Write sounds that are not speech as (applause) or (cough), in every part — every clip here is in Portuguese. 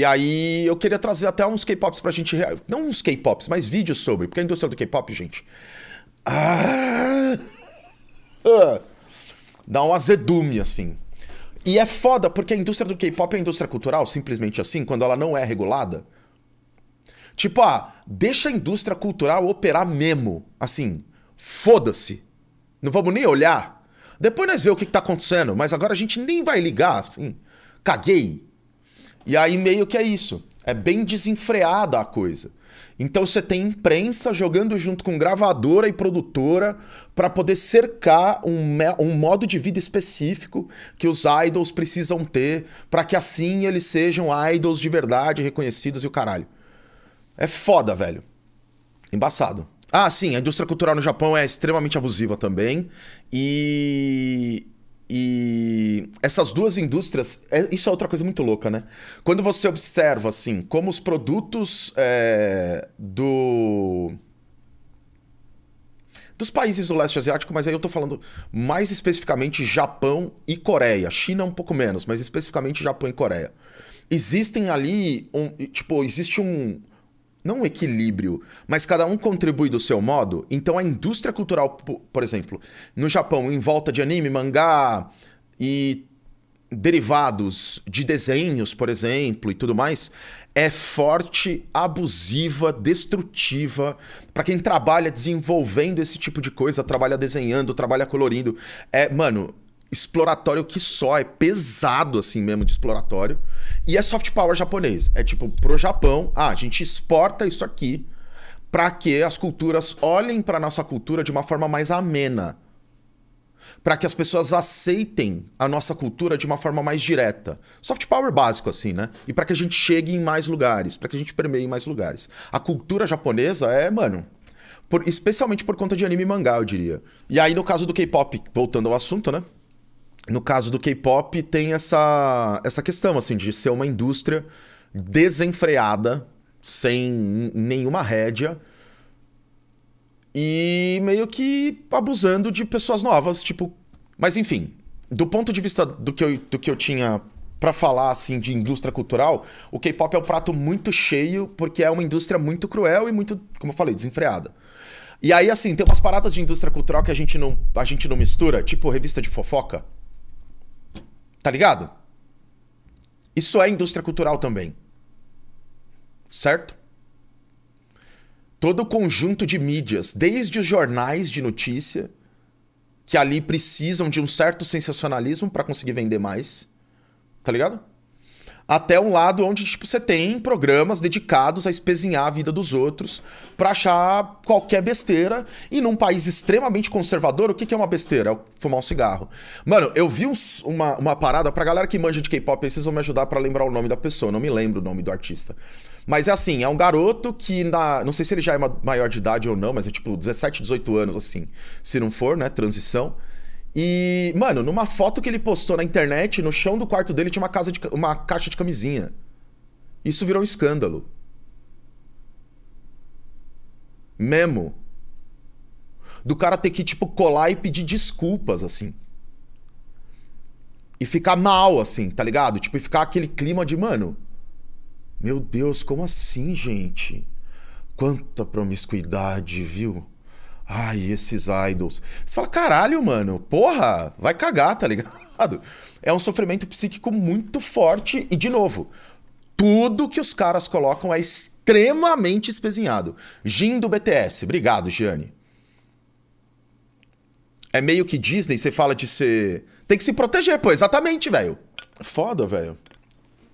E aí eu queria trazer até uns K-pops pra gente. Não uns K-pops, mas vídeos sobre. Porque a indústria do K-pop, gente. Ah, (laughs) dá um azedume, assim. E é foda, porque a indústria do K-pop é a indústria cultural, simplesmente assim, quando ela não é regulada. Tipo, ah, deixa a indústria cultural operar mesmo. Assim, foda-se. Não vamos nem olhar. Depois nós vemos o que, que tá acontecendo, mas agora a gente nem vai ligar, assim. Caguei. E aí meio que é isso. É bem desenfreada a coisa. Então você tem imprensa jogando junto com gravadora e produtora para poder cercar um, um, modo de vida específico que os idols precisam ter para que assim eles sejam idols de verdade, reconhecidos e o caralho. É foda, velho. Embaçado. Ah, sim, a indústria cultural no Japão é extremamente abusiva também. E e essas duas indústrias, é, isso é outra coisa muito louca, né? Quando você observa, assim, como os produtos é, do. Dos países do leste asiático, mas aí eu tô falando mais especificamente Japão e Coreia. China é um pouco menos, mas especificamente Japão e Coreia. Existem ali. Um, tipo, existe um, não um equilíbrio, mas cada um contribui do seu modo. Então a indústria cultural, por exemplo, no Japão, em volta de anime, mangá e derivados de desenhos, por exemplo, e tudo mais, é forte, abusiva, destrutiva para quem trabalha desenvolvendo esse tipo de coisa, trabalha desenhando, trabalha colorindo. É, mano, exploratório que só, é pesado assim mesmo de exploratório. E é soft power japonês. É tipo, pro Japão, ah, a gente exporta isso aqui para que as culturas olhem para nossa cultura de uma forma mais amena. Para que as pessoas aceitem a nossa cultura de uma forma mais direta. Soft power básico, assim, né? E para que a gente chegue em mais lugares, para que a gente permeie em mais lugares. A cultura japonesa é, mano, por, especialmente por conta de anime e mangá, eu diria. E aí, no caso do K-pop, voltando ao assunto, né? no caso do K-pop, tem essa, essa questão, assim, de ser uma indústria desenfreada, sem nenhuma rédea, e meio que abusando de pessoas novas, tipo. Mas enfim, do ponto de vista do que eu, do que eu tinha para falar assim de indústria cultural, o K-pop é um prato muito cheio, porque é uma indústria muito cruel e muito, como eu falei, desenfreada. E aí, assim, tem umas paradas de indústria cultural que a gente não, a gente não mistura, tipo revista de fofoca. Tá ligado? Isso é indústria cultural também. Certo? Todo o conjunto de mídias, desde os jornais de notícia, que ali precisam de um certo sensacionalismo para conseguir vender mais. Tá ligado? até um lado onde tipo você tem programas dedicados a espezinhar a vida dos outros para achar qualquer besteira e num país extremamente conservador o que, que é uma besteira é fumar um cigarro mano eu vi uma, uma parada para galera que manja de K-pop vocês vão me ajudar para lembrar o nome da pessoa não me lembro o nome do artista mas é assim, é um garoto que na, não sei se ele já é maior de idade ou não, mas é tipo 17, 18 anos assim, se não for, né, transição. E, mano, numa foto que ele postou na internet, no chão do quarto dele tinha uma, casa de, uma caixa de camisinha. Isso virou um escândalo. Memo. Do cara ter que, tipo, colar e pedir desculpas, assim. E ficar mal, assim, tá ligado? Tipo, e ficar aquele clima de, mano. Meu Deus, como assim, gente? Quanta promiscuidade, viu? Ai, esses idols. Você fala, caralho, mano, porra, vai cagar, tá ligado? (laughs) É um sofrimento psíquico muito forte e, de novo, tudo que os caras colocam é extremamente espezinhado. Jin do BTS, obrigado, Gianni. É meio que Disney, você fala de ser. Tem que se proteger, pô, exatamente, velho. Foda, velho.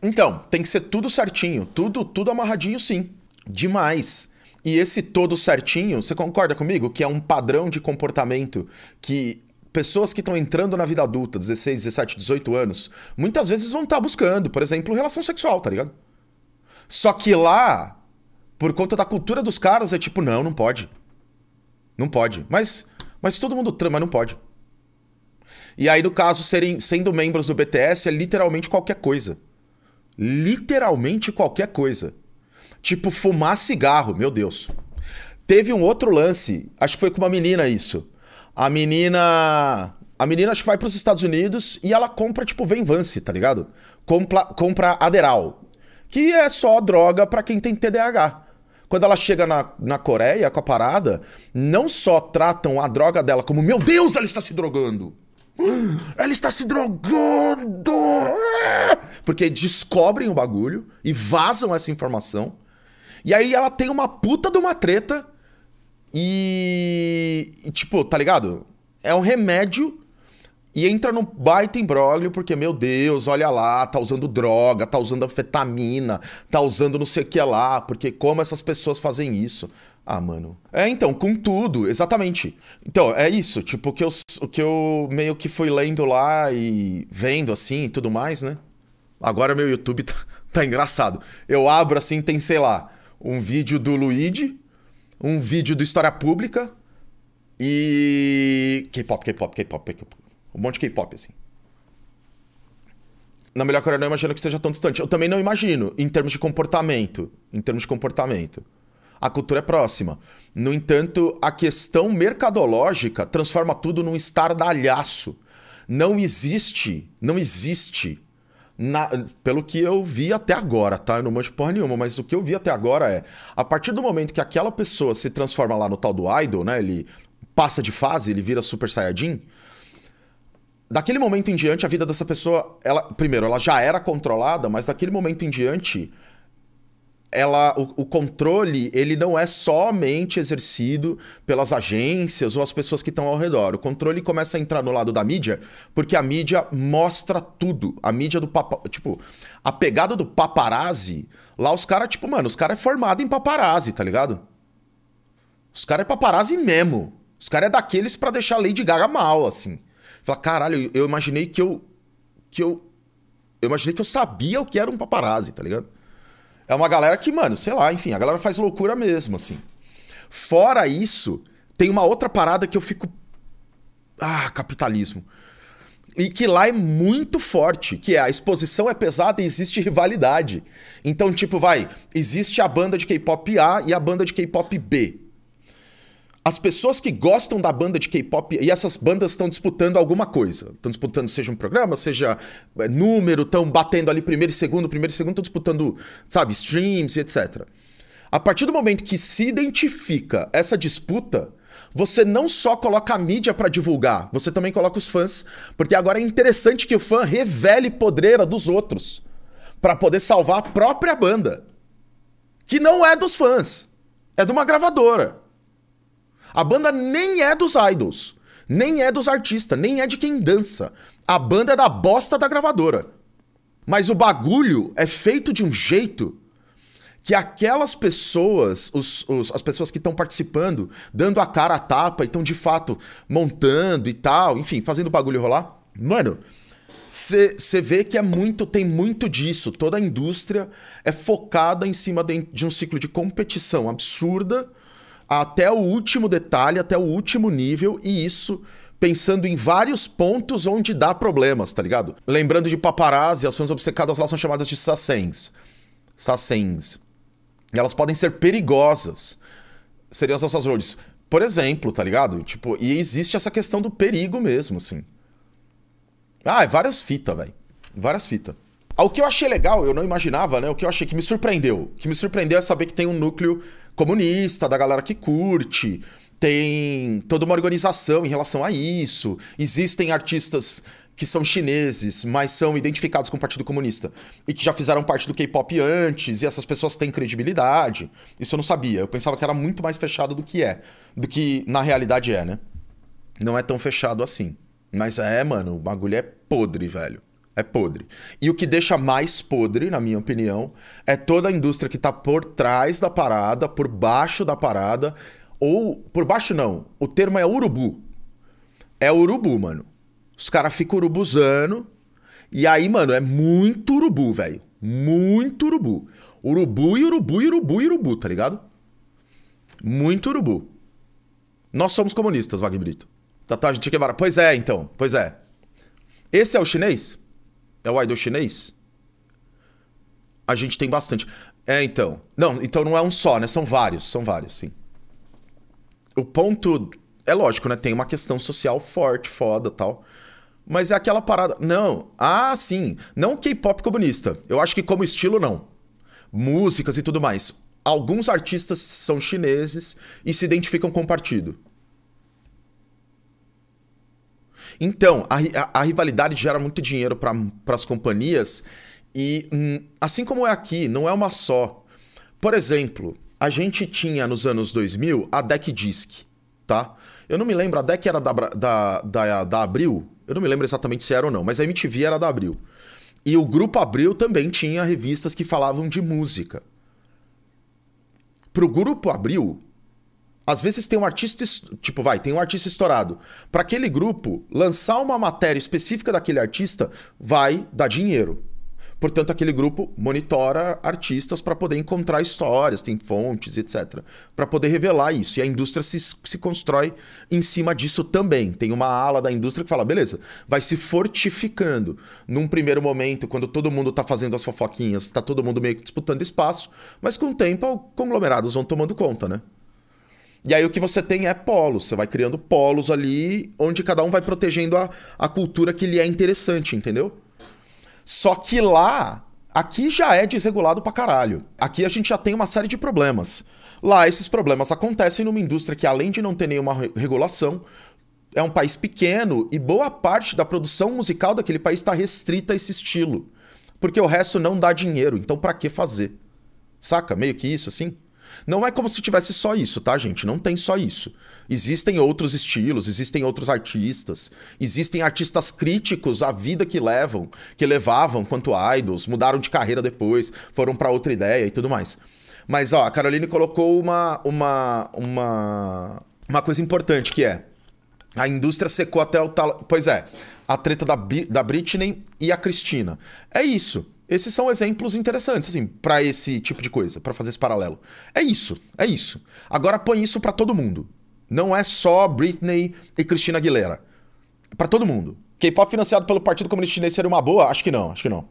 Então, tem que ser tudo certinho, tudo, tudo amarradinho, sim. Demais. E esse todo certinho, você concorda comigo que é um padrão de comportamento que pessoas que estão entrando na vida adulta, 16, 17, 18 anos, muitas vezes vão estar tá buscando, por exemplo, relação sexual, tá ligado? Só que lá, por conta da cultura dos caras, é tipo, não, não pode. Não pode. Mas, mas todo mundo trama, não pode. E aí, no caso, serem, sendo membros do BTS é literalmente qualquer coisa. Literalmente qualquer coisa. Tipo, fumar cigarro, meu Deus. Teve um outro lance, acho que foi com uma menina isso. A menina. A menina acho que vai para os Estados Unidos e ela compra, tipo, Venvance, tá ligado? Compra, compra Aderal, que é só droga para quem tem TDAH. Quando ela chega na, na Coreia com a parada, não só tratam a droga dela como: Meu Deus, ela está se drogando! (gasps) Ela está se drogando! (gasps) Porque descobrem o bagulho e vazam essa informação. E aí ela tem uma puta de uma treta e, e tipo, tá ligado? É um remédio e entra no baita imbróglio porque, meu Deus, olha lá, tá usando droga, tá usando anfetamina, tá usando não sei o que lá, porque como essas pessoas fazem isso? Ah, mano. É, então, com tudo, exatamente. Então, é isso, tipo, o que eu, que eu meio que fui lendo lá e vendo assim e tudo mais, né? Agora meu YouTube (laughs) tá, tá engraçado. Eu abro assim, tem, sei lá, um vídeo do Luigi, um vídeo do História Pública e. K-pop, K-pop, K-pop, K-pop. Um monte de K-pop, assim. Na melhor coisa eu não imagino que seja tão distante. Eu também não imagino, em termos de comportamento. Em termos de comportamento. A cultura é próxima. No entanto, a questão mercadológica transforma tudo num estardalhaço. Não existe, não existe na, pelo que eu vi até agora, tá? Eu não manjo porra nenhuma, mas o que eu vi até agora é: a partir do momento que aquela pessoa se transforma lá no tal do Idol, né? Ele passa de fase, ele vira Super Saiyajin. Daquele momento em diante, a vida dessa pessoa, ela, primeiro, ela já era controlada, mas daquele momento em diante, ela, o, o, controle ele não é somente exercido pelas agências ou as pessoas que estão ao redor. O controle começa a entrar no lado da mídia, porque a mídia mostra tudo. A mídia do papa, tipo, a pegada do paparazzi, lá os caras, tipo, mano, os caras é formado em paparazzi, tá ligado? Os caras é paparazzi mesmo. Os caras é daqueles para deixar a Lady Gaga mal, assim. Fala, caralho, eu imaginei que eu que eu eu imaginei que eu sabia o que era um paparazzi, tá ligado? É uma galera que, mano, sei lá, enfim, a galera faz loucura mesmo, assim. Fora isso, tem uma outra parada que eu fico. Ah, capitalismo. E que lá é muito forte, que é a exposição é pesada e existe rivalidade. Então, tipo, vai, existe a banda de K-pop A e a banda de K-pop B as pessoas que gostam da banda de K-pop e essas bandas estão disputando alguma coisa. Estão disputando, seja um programa, seja eh, número, estão batendo ali primeiro e segundo, primeiro e segundo, estão disputando, sabe, streams e etc. A partir do momento que se identifica essa disputa, você não só coloca a mídia para divulgar, você também coloca os fãs, porque agora é interessante que o fã revele podreira dos outros para poder salvar a própria banda, que não é dos fãs, é de uma gravadora. A banda nem é dos idols, nem é dos artistas, nem é de quem dança. A banda é da bosta da gravadora. Mas o bagulho é feito de um jeito que aquelas pessoas, os, os, as pessoas que estão participando, dando a cara a tapa e estão de fato montando e tal, enfim, fazendo o bagulho rolar. Mano, você vê que é muito, tem muito disso. Toda a indústria é focada em cima de, de um ciclo de competição absurda até o último detalhe, até o último nível, e isso pensando em vários pontos onde dá problemas, tá ligado? Lembrando de paparazzi, as ações obcecadas lá são chamadas de sassens. Sassens. Elas podem ser perigosas. Seriam as nossas roles. Por exemplo, tá ligado? Tipo, e existe essa questão do perigo mesmo, assim. Ah, é várias fitas, velho. Várias fitas. O que eu achei legal, eu não imaginava, né? O que eu achei que me surpreendeu. O que me surpreendeu é saber que tem um núcleo comunista, da galera que curte, tem toda uma organização em relação a isso. Existem artistas que são chineses, mas são identificados com o Partido Comunista e que já fizeram parte do K-pop antes, e essas pessoas têm credibilidade. Isso eu não sabia. Eu pensava que era muito mais fechado do que é, do que na realidade é, né? Não é tão fechado assim. Mas é, mano, o bagulho é podre, velho. É podre. E o que deixa mais podre, na minha opinião, é toda a indústria que está por trás da parada, por baixo da parada, ou por baixo não. O termo é urubu. É urubu, mano. Os caras ficam urubuzando. E aí, mano, é muito urubu, velho. Muito urubu. Urubu e urubu e urubu e urubu, tá ligado? Muito urubu. Nós somos comunistas, Wagner Brito. Tá, tá, tá, gente Guevara. Pois é, então. Pois é. Esse é o chinês? É o idol chinês? A gente tem bastante. É, então. Não, então não é um só, né? São vários, são vários, sim. O ponto. É lógico, né? Tem uma questão social forte, foda tal. Mas é aquela parada. Não. Ah, sim. Não K-pop comunista. Eu acho que como estilo, não. Músicas e tudo mais. Alguns artistas são chineses e se identificam com o partido. Então, a, a, a rivalidade gera muito dinheiro para as companhias e, hum, assim como é aqui, não é uma só. Por exemplo, a gente tinha nos anos 2000 a Deck Disc, tá? Eu não me lembro, a Deck era da, da, da, da Abril, eu não me lembro exatamente se era ou não, mas a MTV era da Abril. E o Grupo Abril também tinha revistas que falavam de música. Pro Grupo Abril, às vezes tem um artista, tipo, vai, tem um artista estourado. Para aquele grupo, lançar uma matéria específica daquele artista vai dar dinheiro. Portanto, aquele grupo monitora artistas para poder encontrar histórias, tem fontes, etc, para poder revelar isso. E a indústria se, se constrói em cima disso também. Tem uma ala da indústria que fala, beleza, vai se fortificando. Num primeiro momento, quando todo mundo está fazendo as fofoquinhas, está todo mundo meio que disputando espaço, mas com o tempo, conglomerados vão tomando conta, né? E aí o que você tem é polos. Você vai criando polos ali, onde cada um vai protegendo a, a cultura que lhe é interessante, entendeu? Só que lá, aqui já é desregulado pra caralho. Aqui a gente já tem uma série de problemas. Lá esses problemas acontecem numa indústria que, além de não ter nenhuma re regulação, é um país pequeno e boa parte da produção musical daquele país está restrita a esse estilo. Porque o resto não dá dinheiro, então para que fazer? Saca? Meio que isso assim. Não é como se tivesse só isso, tá, gente? Não tem só isso. Existem outros estilos, existem outros artistas, existem artistas críticos à vida que levam, que levavam quanto idols, mudaram de carreira depois, foram para outra ideia e tudo mais. Mas ó, a Caroline colocou uma uma uma uma coisa importante que é a indústria secou até o tal. Pois é, a treta da, da Britney e a Cristina. É isso. Esses são exemplos interessantes, assim, para esse tipo de coisa, para fazer esse paralelo. É isso, é isso. Agora põe isso para todo mundo. Não é só Britney e Cristina Aguilera. É para todo mundo. K-pop financiado pelo Partido Comunista Chinês seria uma boa? Acho que não, acho que não.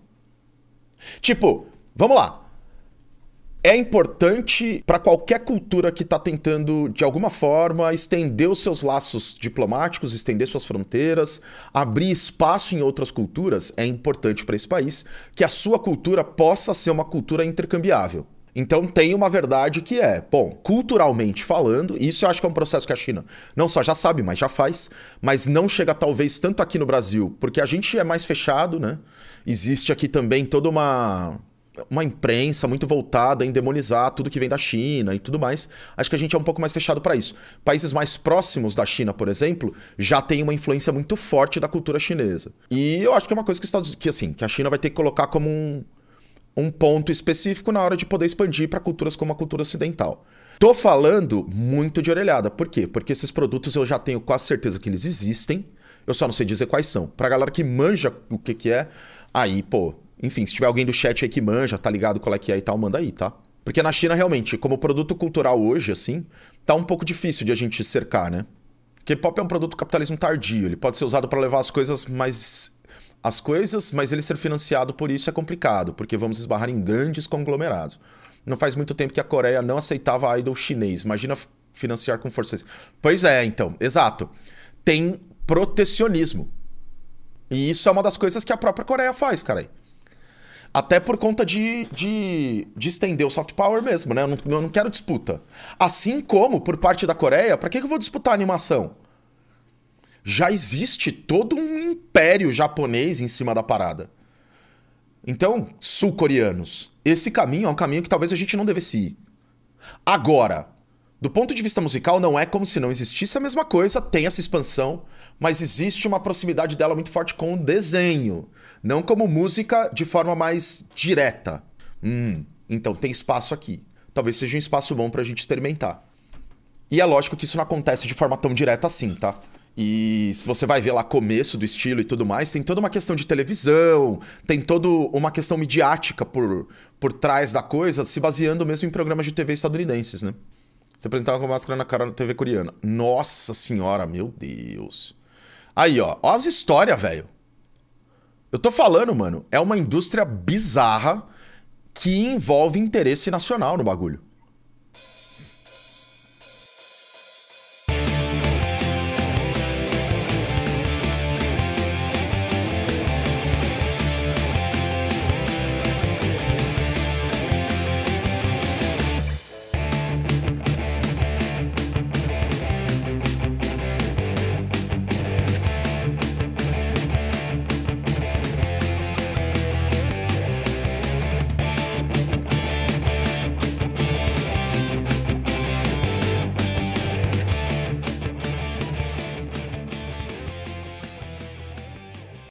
Tipo, vamos lá é importante para qualquer cultura que está tentando, de alguma forma, estender os seus laços diplomáticos, estender suas fronteiras, abrir espaço em outras culturas. É importante para esse país que a sua cultura possa ser uma cultura intercambiável. Então tem uma verdade que é, bom, culturalmente falando, isso eu acho que é um processo que a China não só já sabe, mas já faz, mas não chega talvez tanto aqui no Brasil, porque a gente é mais fechado, né? Existe aqui também toda uma uma imprensa muito voltada em demonizar tudo que vem da China e tudo mais. Acho que a gente é um pouco mais fechado para isso. Países mais próximos da China, por exemplo, já tem uma influência muito forte da cultura chinesa. E eu acho que é uma coisa que, Estados, que, assim, que a China vai ter que colocar como um, um ponto específico na hora de poder expandir para culturas como a cultura ocidental. Tô falando muito de orelhada. Por quê? Porque esses produtos eu já tenho quase certeza que eles existem. Eu só não sei dizer quais são. Pra galera que manja o que, que é, aí, pô, enfim, se tiver alguém do chat aí que manja, tá ligado qual é que é e tal, manda aí, tá? Porque na China, realmente, como produto cultural hoje, assim, tá um pouco difícil de a gente cercar, né? K-pop é um produto do capitalismo tardio, ele pode ser usado para levar as coisas mais. as coisas, mas ele ser financiado por isso é complicado, porque vamos esbarrar em grandes conglomerados. Não faz muito tempo que a Coreia não aceitava idol chinês. Imagina financiar com forças. Pois é, então, exato. Tem protecionismo. E isso é uma das coisas que a própria Coreia faz, cara. Até por conta de, de, de estender o soft power mesmo, né? Eu não, eu não quero disputa. Assim como, por parte da Coreia, para que, que eu vou disputar animação? Já existe todo um império japonês em cima da parada. Então, sul-coreanos, esse caminho é um caminho que talvez a gente não devesse ir. Agora, do ponto de vista musical, não é como se não existisse a mesma coisa, tem essa expansão, mas existe uma proximidade dela muito forte com o desenho, não como música de forma mais direta. Hum, então tem espaço aqui. Talvez seja um espaço bom pra gente experimentar. E é lógico que isso não acontece de forma tão direta assim, tá? E se você vai ver lá começo do estilo e tudo mais, tem toda uma questão de televisão, tem toda uma questão midiática por, por trás da coisa, se baseando mesmo em programas de TV estadunidenses, né? se apresentava com máscara na cara na TV coreana. Nossa senhora, meu Deus. Aí, ó. Ó as histórias, velho. Eu tô falando, mano. É uma indústria bizarra que envolve interesse nacional no bagulho.